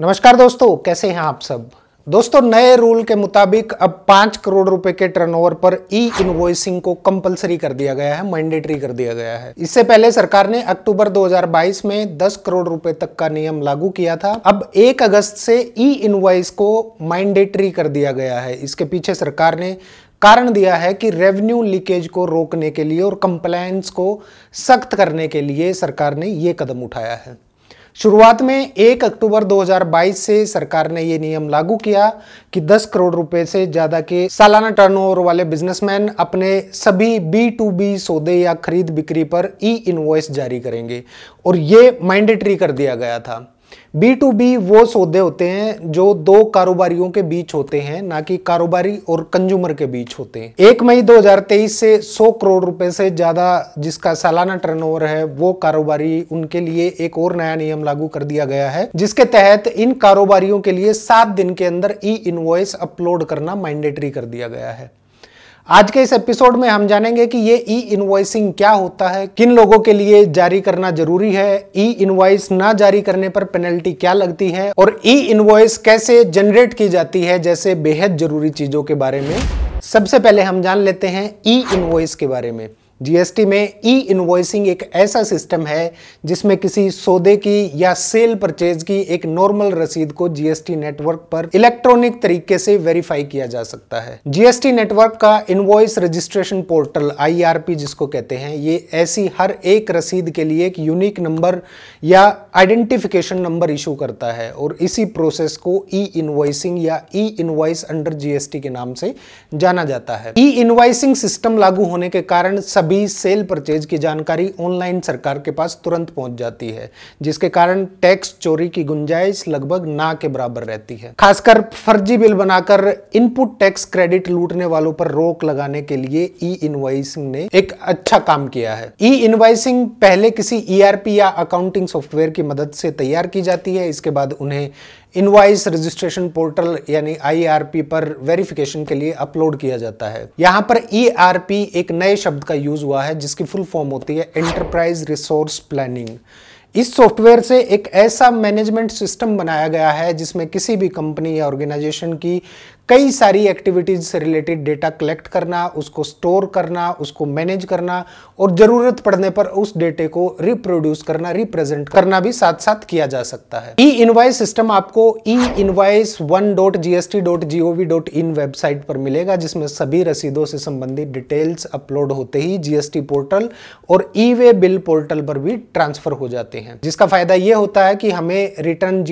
नमस्कार दोस्तों कैसे हैं आप सब दोस्तों नए रूल के मुताबिक अब पांच करोड़ रुपए के टर्नओवर पर ई इनवॉइसिंग को कंपलसरी कर दिया गया है मैंडेटरी कर दिया गया है इससे पहले सरकार ने अक्टूबर 2022 में 10 करोड़ रुपए तक का नियम लागू किया था अब 1 अगस्त से ई इन्वॉइस को मैंडेटरी कर दिया गया है इसके पीछे सरकार ने कारण दिया है कि रेवेन्यू लीकेज को रोकने के लिए और कंप्लायंस को सख्त करने के लिए सरकार ने ये कदम उठाया है शुरुआत में 1 अक्टूबर 2022 से सरकार ने ये नियम लागू किया कि 10 करोड़ रुपए से ज़्यादा के सालाना टर्नओवर वाले बिजनेसमैन अपने सभी बी टू बी सौदे या खरीद बिक्री पर ई इन्वॉइस जारी करेंगे और ये मैंडेटरी कर दिया गया था बी टू बी वो सौदे होते हैं जो दो कारोबारियों के बीच होते हैं ना कि कारोबारी और कंज्यूमर के बीच होते हैं एक मई 2023 से 100 करोड़ रुपए से ज्यादा जिसका सालाना टर्नओवर है वो कारोबारी उनके लिए एक और नया नियम लागू कर दिया गया है जिसके तहत इन कारोबारियों के लिए सात दिन के अंदर ई इन्वॉइस अपलोड करना मैंडेटरी कर दिया गया है आज के इस एपिसोड में हम जानेंगे कि ये ई इन्वॉइसिंग क्या होता है किन लोगों के लिए जारी करना जरूरी है ई इन्वॉइस ना जारी करने पर पेनल्टी क्या लगती है और ई इन्वॉइस कैसे जनरेट की जाती है जैसे बेहद जरूरी चीजों के बारे में सबसे पहले हम जान लेते हैं ई इन्वॉइस के बारे में जीएसटी में ई इनवॉइसिंग एक ऐसा सिस्टम है जिसमें किसी सौदे की या सेल परचेज की एक नॉर्मल रसीद को जीएसटी नेटवर्क पर इलेक्ट्रॉनिक तरीके से वेरीफाई किया जा सकता है जीएसटी नेटवर्क का इनवॉइस रजिस्ट्रेशन पोर्टल आईआरपी जिसको कहते हैं ये ऐसी हर एक रसीद के लिए एक यूनिक नंबर या आइडेंटिफिकेशन नंबर इशू करता है और इसी प्रोसेस को ई इन्वॉइसिंग या ई इन्वॉइस अंडर जीएसटी के नाम से जाना जाता है ई इन्वॉइसिंग सिस्टम लागू होने के कारण सब सभी सेल परचेज की जानकारी ऑनलाइन सरकार के पास तुरंत पहुंच जाती है जिसके कारण टैक्स चोरी की गुंजाइश लगभग ना के बराबर रहती है खासकर फर्जी बिल बनाकर इनपुट टैक्स क्रेडिट लूटने वालों पर रोक लगाने के लिए ई इनवाइसिंग ने एक अच्छा काम किया है ई इनवाइसिंग पहले किसी ईआरपी e या अकाउंटिंग सॉफ्टवेयर की मदद से तैयार की जाती है इसके बाद उन्हें इनवाइस रजिस्ट्रेशन पोर्टल यानी आईआरपी e पर वेरिफिकेशन के लिए अपलोड किया जाता है यहाँ पर ईआरपी e एक नए शब्द का यूज हुआ है जिसकी फुल फॉर्म होती है एंटरप्राइज रिसोर्स प्लानिंग इस सॉफ्टवेयर से एक ऐसा मैनेजमेंट सिस्टम बनाया गया है जिसमें किसी भी कंपनी या ऑर्गेनाइजेशन की कई सारी एक्टिविटीज़ से रिलेटेड डेटा कलेक्ट करना उसको स्टोर करना उसको मैनेज करना और ज़रूरत पड़ने पर उस डेटे को रिप्रोड्यूस करना रिप्रेजेंट करना भी साथ साथ किया जा सकता है ई इनवाइस सिस्टम आपको e invoice one dot G S T dot G O V dot in website पर मिलेगा जिसमें सभी रसीदों से संबंधित डिटेल्स अपलोड होते ही जीएसटी पोर्टल और ई वे बिल पोर्टल पर भी ट्रांसफर हो जाते हैं जिसका फायदा यह होता है कि हमें रिटर्न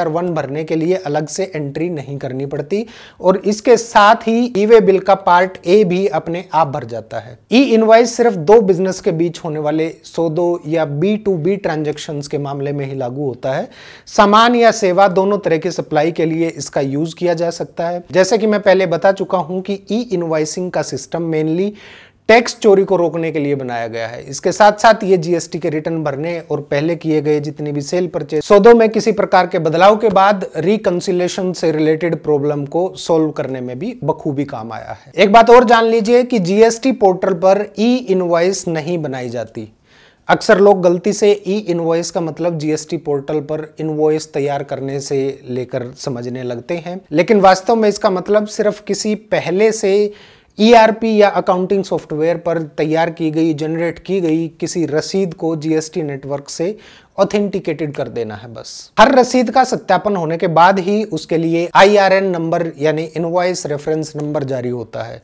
आर वन भरने के लिए अलग से एंट्री नहीं करनी पड़ती और इसके साथ ही ई वे बिल का पार्ट ए भी अपने आप भर जाता है ई इनवाइस सिर्फ दो बिजनेस के बीच होने वाले सौदो या बी टू बी ट्रांजेक्शन के मामले में ही लागू होता है सामान या सेवा दोनों तरह की सप्लाई के लिए इसका यूज किया जा सकता है जैसे कि मैं पहले बता चुका हूं कि ई इनवाइसिंग का सिस्टम मेनली टैक्स चोरी को रोकने के लिए बनाया गया है इसके साथ साथ ये जीएसटी के रिटर्न भरने और पहले किए गए जितने भी सेल परचेज सौदों में किसी प्रकार के बदलाव के बाद रिकंसिलेशन से रिलेटेड प्रॉब्लम को सोल्व करने में भी बखूबी काम आया है एक बात और जान लीजिए कि जीएसटी पोर्टल पर ई इनवाइस नहीं बनाई जाती अक्सर लोग गलती से ई इनवॉइस का मतलब जीएसटी पोर्टल पर इनवॉइस तैयार करने से लेकर समझने लगते हैं लेकिन वास्तव में इसका मतलब सिर्फ किसी पहले से ईआरपी e या अकाउंटिंग सॉफ्टवेयर पर तैयार की गई जनरेट की गई किसी रसीद को जीएसटी नेटवर्क से ऑथेंटिकेटेड कर देना है बस हर रसीद का सत्यापन होने के बाद ही उसके लिए आईआरएन नंबर यानी इनवॉइस रेफरेंस नंबर जारी होता है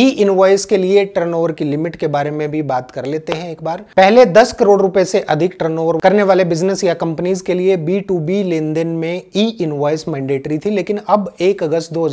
ई इनवॉइस के लिए टर्नओवर की लिमिट के बारे में भी बात कर लेते हैं एक बार पहले 10 करोड़ रुपए से अधिक टर्नओवर करने वाले बिजनेस या कंपनीज के लिए बी टू बी लेन में ई इनवॉइस मैंडेटरी थी लेकिन अब एक अगस्त दो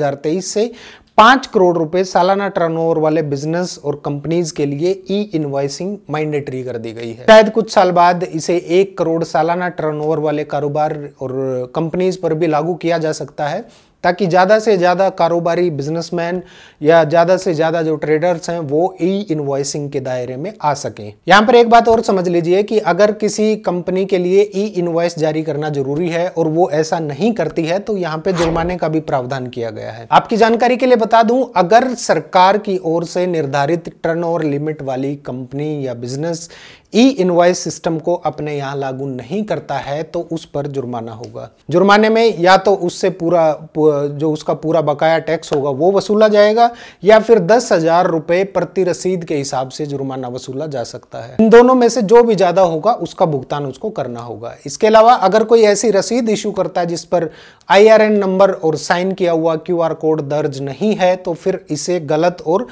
से पांच करोड़ रुपए सालाना टर्नओवर वाले बिजनेस और कंपनीज के लिए ई इन्वाइसिंग माइंडेटरी कर दी गई है शायद कुछ साल बाद इसे एक करोड़ सालाना टर्नओवर वाले कारोबार और कंपनीज पर भी लागू किया जा सकता है ताकि ज़्यादा से ज़्यादा कारोबारी बिजनेसमैन या ज़्यादा से ज़्यादा जो ट्रेडर्स हैं वो ई इन्वॉइसिंग के दायरे में आ सकें यहाँ पर एक बात और समझ लीजिए कि अगर किसी कंपनी के लिए ई इन्वॉइस जारी करना जरूरी है और वो ऐसा नहीं करती है तो यहाँ पे जुर्माने का भी प्रावधान किया गया है आपकी जानकारी के लिए बता दूँ अगर सरकार की ओर से निर्धारित टर्न लिमिट वाली कंपनी या बिजनेस ई इनवॉइस सिस्टम को अपने यहाँ लागू नहीं करता है तो उस पर जुर्माना होगा जुर्माने में या तो उससे पूरा जो उसका पूरा बकाया टैक्स होगा वो वसूला जाएगा या फिर दस हजार रुपये प्रति रसीद के हिसाब से जुर्माना वसूला जा सकता है इन दोनों में से जो भी ज़्यादा होगा उसका भुगतान उसको करना होगा इसके अलावा अगर कोई ऐसी रसीद इशू करता है जिस पर आई नंबर और साइन किया हुआ क्यू कोड दर्ज नहीं है तो फिर इसे गलत और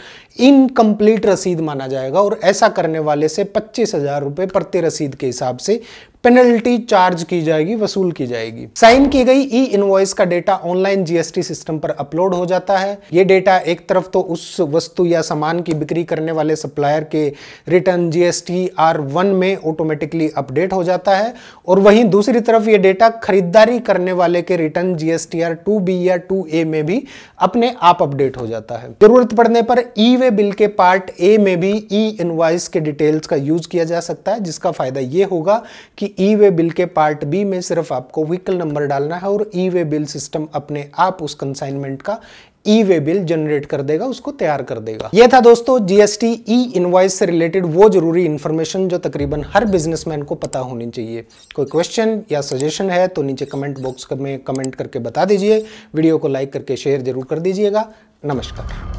इनकम्प्लीट रसीद माना जाएगा और ऐसा करने वाले से पच्चीस हज़ार रुपए प्रति रसीद के हिसाब से पेनल्टी चार्ज की जाएगी वसूल की जाएगी साइन की गई ई इनवॉइस का डेटा ऑनलाइन जीएसटी सिस्टम पर अपलोड हो जाता है ये डेटा एक तरफ तो उस वस्तु या सामान की बिक्री करने वाले सप्लायर के रिटर्न जीएसटी आर वन में ऑटोमेटिकली अपडेट हो जाता है और वहीं दूसरी तरफ ये डेटा खरीदारी करने वाले के return GST R two B या टू ए में भी अपने आप अपडेट हो जाता है जरूरत पड़ने पर ई वे बिल के पार्ट ए में भी ई इनवॉइस के डिटेल्स का यूज किया जा जा सकता है जिसका फ़ायदा ये होगा कि ई वे बिल के पार्ट बी में सिर्फ आपको व्हीकल नंबर डालना है और ई वे बिल सिस्टम अपने आप उस कंसाइनमेंट का ई वे बिल जनरेट कर देगा उसको तैयार कर देगा यह था दोस्तों जीएसटी ई इनवाइस से रिलेटेड वो जरूरी इन्फॉर्मेशन जो तकरीबन हर बिजनेसमैन को पता होनी चाहिए कोई क्वेश्चन या सजेशन है तो नीचे कमेंट बॉक्स में कमेंट करके बता दीजिए वीडियो को लाइक करके शेयर जरूर कर दीजिएगा नमस्कार